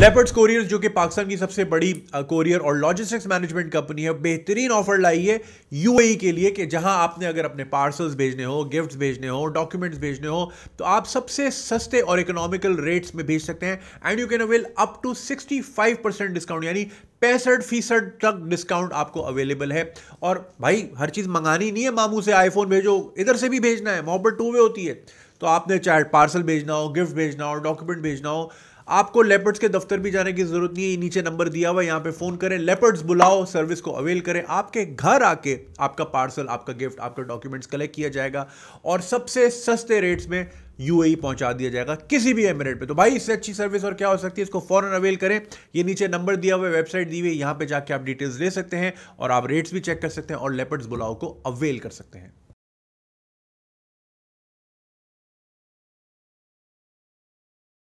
leopards courier जो कि पाकिस्तान की सबसे बड़ी कोरियर और लॉजिस्टिक्स मैनेजमेंट कंपनी है बेहतरीन ऑफर लाई है यूएई e के लिए कि जहां आपने अगर अपने पार्सल्स भेजने हो गिफ्ट्स भेजने हो डॉक्यूमेंट्स भेजने हो तो आप सबसे सस्ते और इकोनॉमिकल रेट्स में भेज सकते हैं and you can avail up to sixty percent discount यानी पैंसठ फीसद तक डिस्काउंट आपको अवेलेबल है और भाई हर चीज़ मंगानी नहीं है मामू से आईफोन भेजो इधर से भी भेजना है मोहब्बत टू वे होती है तो आपने चाहे पार्सल भेजना हो गिफ्ट भेजना हो डॉक्यूमेंट भेजना हो आपको लेपर्ड्स के दफ्तर भी जाने की ज़रूरत नहीं है नीचे नंबर दिया हुआ है यहाँ पे फ़ोन करें लेपर्ड्स बुलाओ सर्विस को अवेल करें आपके घर आके आपका पार्सल आपका गिफ्ट आपका डॉक्यूमेंट्स कलेक्ट किया जाएगा और सबसे सस्ते रेट्स में यूएई e पहुंचा दिया जाएगा किसी भी एमरेट पे तो भाई इससे अच्छी सर्विस और क्या हो सकती है इसको फॉरन अवेल करें ये नीचे नंबर दिया हुआ वेबसाइट दी हुई यहाँ पे जाके आप डिटेल्स ले सकते हैं और आप रेट्स भी चेक कर सकते हैं और लेपर्ड्स बुलाओ को अवेल कर सकते हैं